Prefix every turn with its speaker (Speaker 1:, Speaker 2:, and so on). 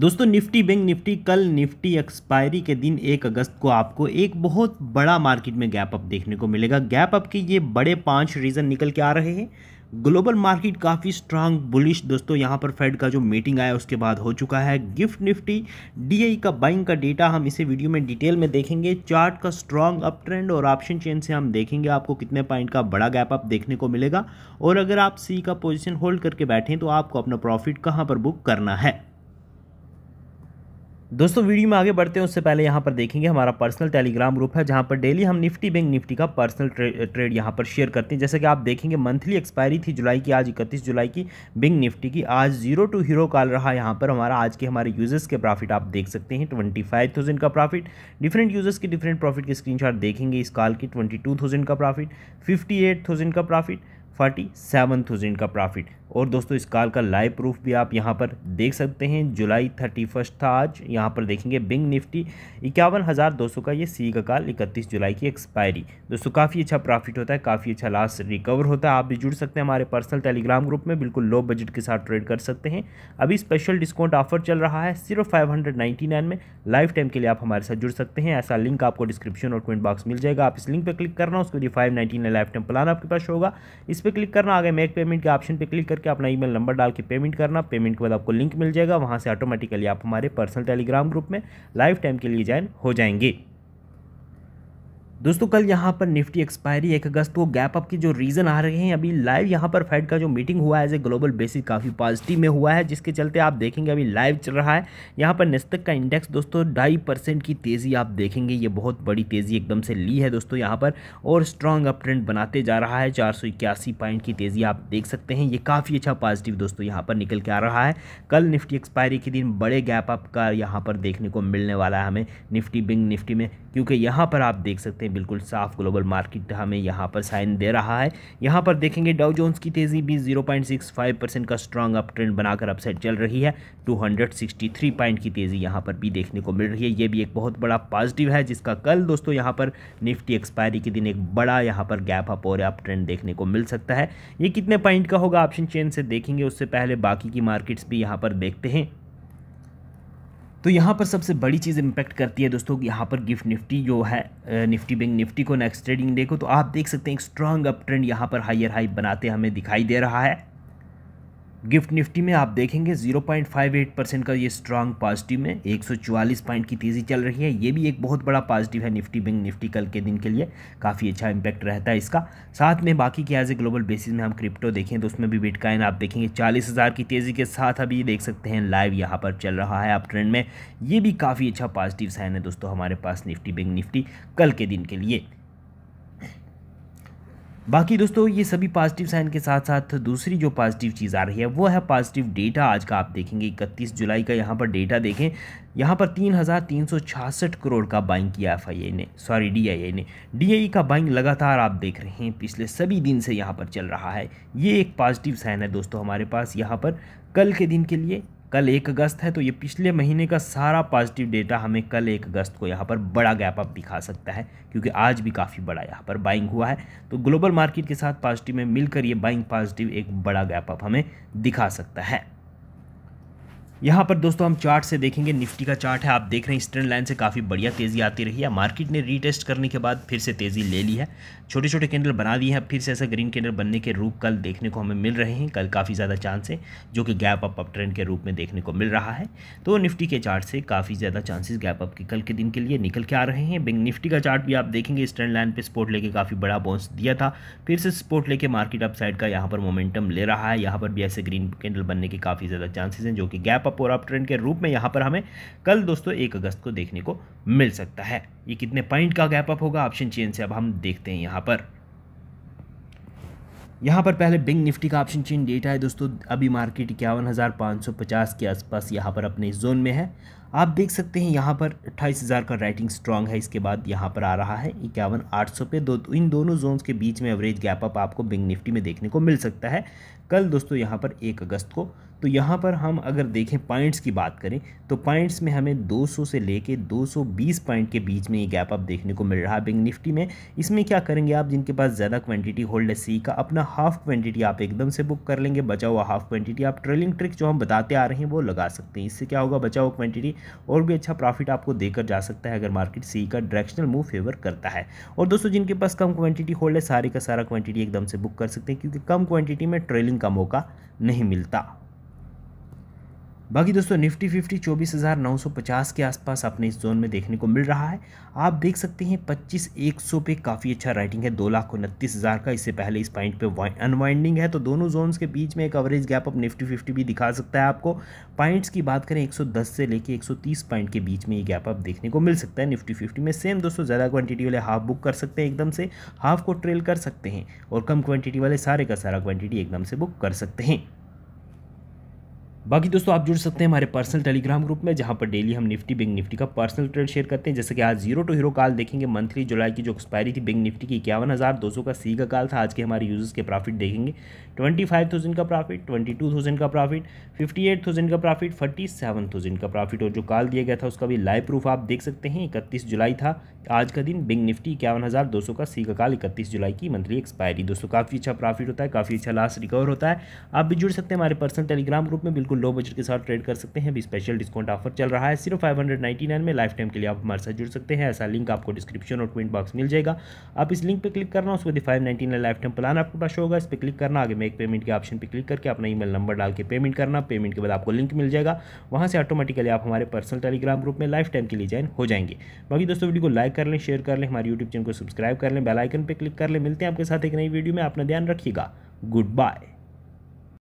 Speaker 1: दोस्तों Nifty Bank Nifty कल Nifty expiry के दिन एक अगस्त को आपको एक बहुत बड़ा मार्केट में गैप अप देखने को मिलेगा गैप अप के ये बड़े पांच रीज़न निकल के आ रहे हैं ग्लोबल मार्केट काफ़ी स्ट्रांग बुलिश दोस्तों यहाँ पर फेड का जो मीटिंग आया उसके बाद हो चुका है गिफ्ट निफ्टी डीआई का बाइंग का डेटा हम इसे वीडियो में डिटेल में देखेंगे चार्ट का स्ट्रांग अप ट्रेंड और ऑप्शन चेन से हम देखेंगे आपको कितने पॉइंट का बड़ा गैप अप देखने को मिलेगा और अगर आप सी का पोजिशन होल्ड करके बैठें तो आपको अपना प्रॉफिट कहाँ पर बुक करना है दोस्तों वीडियो में आगे बढ़ते हैं उससे पहले यहाँ पर देखेंगे हमारा पर्सनल टेलीग्राम ग्रुप है जहाँ पर डेली हम निफ्टी बैंक निफ्टी का पर्सनल ट्रे, ट्रेड यहाँ पर शेयर करते हैं जैसे कि आप देखेंगे मंथली एक्सपायरी थी जुलाई की आज इकतीस जुलाई की बैंक निफ्टी की आज जीरो टू हीरो काल रहा यहाँ पर हमारा आज के हमारे यूजर्स के प्रॉफिट आप देख सकते हैं ट्वेंटी फाइव थाउजेंड का प्रॉफिट डिफरेंट यूजर्स के डिफरेंट प्रॉफिट की स्क्रीनशॉट देखेंगे इस काल की ट्वेंटी टू थाउजेंड का प्रॉफिट फिफ्टी एट थाउजेंड का प्रॉफिट फोर्टी सेवन थाउजेंड का प्रॉफिट और दोस्तों इस कार का लाइव प्रूफ भी आप यहाँ पर देख सकते हैं जुलाई थर्टी फर्स्ट था आज यहाँ पर देखेंगे बिंग निफ्टी इक्यावन हज़ार दो सौ का ये सी का काल इकतीस जुलाई की एक्सपायरी दोस्तों काफ़ी अच्छा प्रॉफिट होता है काफ़ी अच्छा लास्ट रिकवर होता है आप भी जुड़ सकते हैं हमारे पर्सनल टेलीग्राम ग्रुप में बिल्कुल लो बजट के साथ ट्रेड कर सकते हैं अभी स्पेशल डिस्काउंट ऑफर चल रहा है सिर्फ फाइव में लाइफ टाइम के लिए आप हमारे साथ जुड़ सकते हैं ऐसा लिंक आपको डिस्क्रिप्शन और कमेंट बॉक्स मिल जाएगा आप इस लिंक पर क्लिक करना उसके लिए five ninety lifetime plan आपके पास होगा इस पर क्लिक करना आगे मेक पेमेंट के ऑप्शन पर क्लिक कर करके अपना ईमेल नंबर डाल के पेमेंट करना पेमेंट के बाद आपको लिंक मिल जाएगा वहाँ से ऑटोमेटिकली आप हमारे पर्सनल टेलीग्राम ग्रुप में लाइफ टाइम के लिए ज्वाइन हो जाएंगे दोस्तों कल यहाँ पर निफ्टी एक्सपायरी एक अगस्त को गैप अप की जो रीज़न आ रहे हैं अभी लाइव यहाँ पर फेड का जो मीटिंग हुआ है एज ए ग्लोबल बेसिस काफ़ी पॉजिटिव में हुआ है जिसके चलते आप देखेंगे अभी लाइव चल रहा है यहाँ पर निस्तक का इंडेक्स दोस्तों ढाई परसेंट की तेज़ी आप देखेंगे ये बहुत बड़ी तेज़ी एकदम से ली है दोस्तों यहाँ पर और स्ट्रॉन्ग अप ट्रेंड बनाते जा रहा है चार पॉइंट की तेज़ी आप देख सकते हैं ये काफ़ी अच्छा पॉजिटिव दोस्तों यहाँ पर निकल के आ रहा है कल निफ्टी एक्सपायरी के दिन बड़े गैप अप का यहाँ पर देखने को मिलने वाला है हमें निफ्टी बिंग निफ्टी में क्योंकि यहाँ पर आप देख सकते हैं बिल्कुल साफ ग्लोबल मार्केट हमें यहाँ पर साइन दे रहा है यहाँ पर देखेंगे डाउ जोन्स की तेज़ी भी 0.65 परसेंट का स्ट्रांग अप ट्रेंड बनाकर अपसेट चल रही है 263 पॉइंट की तेज़ी यहाँ पर भी देखने को मिल रही है ये भी एक बहुत बड़ा पॉजिटिव है जिसका कल दोस्तों यहाँ पर निफ्टी एक्सपायरी के दिन एक बड़ा यहाँ पर गैप अप और अप ट्रेंड देखने को मिल सकता है ये कितने पॉइंट का होगा ऑप्शन चेन से देखेंगे उससे पहले बाकी की मार्केट्स भी यहाँ पर देखते हैं तो यहाँ पर सबसे बड़ी चीज़ इम्पैक्ट करती है दोस्तों यहाँ पर गिफ्ट निफ्टी जो है निफ्टी बैंक निफ्टी को नेक्स्ट ट्रेडिंग डे को तो आप देख सकते हैं एक स्ट्रांग अप ट्रेंड यहाँ पर हाइयर हाई बनाते हमें दिखाई दे रहा है गिफ्ट निफ्टी में आप देखेंगे 0.58 परसेंट का ये स्ट्रांग पॉजिटिव में 144 पॉइंट की तेज़ी चल रही है ये भी एक बहुत बड़ा पॉजिटिव है निफ्टी बैंक निफ्टी कल के दिन के लिए काफ़ी अच्छा इम्पैक्ट रहता है इसका साथ में बाकी के एज ए ग्लोबल बेसिस में हम क्रिप्टो देखें तो उसमें भी बिटकॉइन आप देखेंगे चालीस की तेज़ी के साथ अभी देख सकते हैं लाइव यहाँ पर चल रहा है आप ट्रेंड में ये भी काफ़ी अच्छा पॉजिटिव साइन है दोस्तों हमारे पास निफ्टी बैंक निफ्टी कल के दिन के लिए बाकी दोस्तों ये सभी पॉजिटिव साइन के साथ साथ दूसरी जो पॉजिटिव चीज़ आ रही है वो है पॉजिटिव डेटा आज का आप देखेंगे इकतीस जुलाई का यहाँ पर डेटा देखें यहाँ पर तीन हज़ार तीन सौ छियासठ करोड़ का बाइंग किया एफ आई ने सॉरी डी आई आई ने डी आई का बाइंग लगातार आप देख रहे हैं पिछले सभी दिन से यहाँ पर चल रहा है ये एक पॉजिटिव साइन है दोस्तों हमारे पास यहाँ पर कल के दिन के लिए कल एक अगस्त है तो ये पिछले महीने का सारा पॉजिटिव डेटा हमें कल एक अगस्त को यहाँ पर बड़ा गैप अप दिखा सकता है क्योंकि आज भी काफ़ी बड़ा यहाँ पर बाइंग हुआ है तो ग्लोबल मार्केट के साथ पॉजिटिव में मिलकर ये बाइंग पॉजिटिव एक बड़ा गैप अप हमें दिखा सकता है यहाँ पर दोस्तों हम चार्ट से देखेंगे निफ्टी का चार्ट है आप देख रहे हैं स्टैंड लाइन से काफ़ी बढ़िया तेज़ी आती रही है मार्केट ने रीटेस्ट करने के बाद फिर से तेज़ी ले ली है छोटे छोटे कैंडल बना दिए हैं फिर से ऐसा ग्रीन कैंडल बनने के रूप कल देखने को हमें मिल रहे हैं कल काफ़ी ज़्यादा चांस है जो कि गैप अप अप ट्रेंड के रूप में देखने को मिल रहा है तो निफ्टी के चार्ट से काफ़ी ज़्यादा चांसेस गैप अप के कल के दिन के लिए निकल के आ रहे हैं बैंक निफ्टी का चार्ट भी आप देखेंगे स्टैंड लाइन पर स्पोर्ट लेके काफ़ी बड़ा बॉन्स दिया था फिर से स्पोर्ट लेके मार्केट अपसाइड का यहाँ पर मोमेंटम ले रहा है यहाँ पर भी ऐसे ग्रीन कैंडल बनने के काफ़ी ज़्यादा चांसेज हैं जो कि गैप अपर अप ट्रेंड के रूप में यहाँ पर हमें कल दोस्तों एक अगस्त को देखने को मिल सकता है ये कितने पॉइंट का गैप अप होगा ऑप्शन चेन से अब हम देखते हैं यहाँ पर यहाँ पर पहले बिंग निफ्टी का ऑप्शन चेन डेटा है दोस्तों अभी मार्केट इक्यावन हज़ार पाँच सौ पचास के आसपास यहाँ पर अपने जोन में है आप देख सकते हैं यहाँ पर अट्ठाईस हज़ार का राइटिंग स्ट्रांग है इसके बाद यहाँ पर आ रहा है इक्यावन आठ सौ पे दो इन दोनों जोन्स के बीच में एवरेज गैप अप आपको बिंग निफ्टी में देखने को मिल सकता है कल दोस्तों यहाँ पर एक अगस्त को तो यहाँ पर हम अगर देखें पॉइंट्स की बात करें तो पॉइंट्स में हमें 200 से लेके 220 पॉइंट के बीच में ये गैप अप देखने को मिल रहा है बैंक निफ्टी में इसमें क्या करेंगे आप जिनके पास ज़्यादा क्वांटिटी होल्ड है सी का अपना हाफ क्वांटिटी आप एकदम से बुक कर लेंगे बचा हुआ हाफ क्वांटिटी आप ट्रेलिंग ट्रिक जो हम बताते आ रहे हैं वो लगा सकते हैं इससे क्या होगा बचा हुआ क्वांटिटी और भी अच्छा प्रॉफिट आपको देकर जा सकता है अगर मार्केट सी का डायरेक्शनल मूव फेवर करता है और दोस्तों जिनके पास कम क्वान्टिटी होल्ड है सारे का सारा क्वांटिटी एकदम से बुक कर सकते हैं क्योंकि कम क्वान्टिटी में ट्रेलिंग का मौका नहीं मिलता बाकी दोस्तों निफ्टी फिफ्टी चौबीस हज़ार नौ सौ पचास के आसपास अपने इस जोन में देखने को मिल रहा है आप देख सकते हैं पच्चीस एक सौ पे काफ़ी अच्छा राइटिंग है दो लाख उनतीस हज़ार का इससे पहले इस पॉइंट पे अनवाइंडिंग है तो दोनों जोन्स के बीच में एक average gap up Nifty fifty भी दिखा सकता है आपको पॉइंट्स की बात करें एक सौ दस से लेकर एक सौ तीस पॉइंट के बीच में ये गैप अप देखने को मिल सकता है निफ्टी फिफ्टी में सेम दोस्तों ज़्यादा क्वान्टिटी वाले हाफ बुक कर सकते हैं एकदम से हाफ को ट्रेल कर सकते हैं और कम क्वान्टिटी वाले सारे का सारा क्वान्टिटी एकदम से बुक कर सकते हैं बाकी दोस्तों आप जुड़ सकते हैं हमारे पर्सनल टेलीग्राम ग्रुप में जहां पर डेली हम निफ्टी बिग निफ्टी का पर्सनल ट्रेड शेयर करते हैं जैसे कि आज जीरो टू हीरो काल देखेंगे मंथली जुलाई की जो एक्सपायरी थी बिग निफ्टी की इक्यावन हज़ार दो सौ का सी का काल था आज के हमारे यूजर्स के प्रॉफिट देखेंगे ट्वेंटी फाइव थाउजेंड का प्रॉफिट ट्वेंटी टू थाउजेंड का प्रॉफिट फिफ्टी एट थाउजेंड का प्रॉफिट फर्टी सेवन थाउजेंड का प्रॉफिट और जो काल दिया गया था उसका भी लाइव प्रूफ आप देख सकते हैं इकतीस जुलाई था आज का दिन बिग निफ्टी इक्यावन हज़ार दो सौ का सी का काल इकतीस जुलाई की मंथली एक्सपायरी दोस्तों काफ़ी अच्छा प्रॉफिट होता है काफ़ी अच्छा लास्ट रिकवर होता है आप भी जुड़ सकते हैं हमारे पर्सनल टेलीग्राम ग्रुप में बिल्कुल बिल्कुल लो बजट के साथ ट्रेड कर सकते हैं अभी स्पेशल डिस्काउंट ऑफर चल रहा है सिर्फ फाइव हंड्रेड नाइन्टी नाइन में लाइफ टाइम के लिए आप हमारे साथ जुड़ सकते हैं ऐसा लिंक आपको डिस्क्रिप्शन और कमेंट बॉक्स मिल जाएगा आप इस लिंक पर क्लिक करना उसके बाद five nine lifetime plan आपके पास होगा इस पर क्लिक करना आगे में एक पेमेंट के ऑप्शन पर क्लिक करके अपना ई नंबर डाल के पेमेंट करना पेमेंट के बाद आपको लिंक मिल जाएगा वहाँ से ऑटोमेटिकली आप हमारे पर्सनल टेलीग्राम ग्रुप में लाइफ टाइम के लिए ज्वाइन हो जाएंगे बाकी दोस्तों वीडियो को लाइक कर लें शेयर कर लें हमारे यूट्यूब चैनल को सब्सक्राइब कर लें बेलाइकन पर क्लिक कर लें मिलते हैं आपके साथ एक नई वीडियो में अपना ध्यान रखिएगा गुड बाय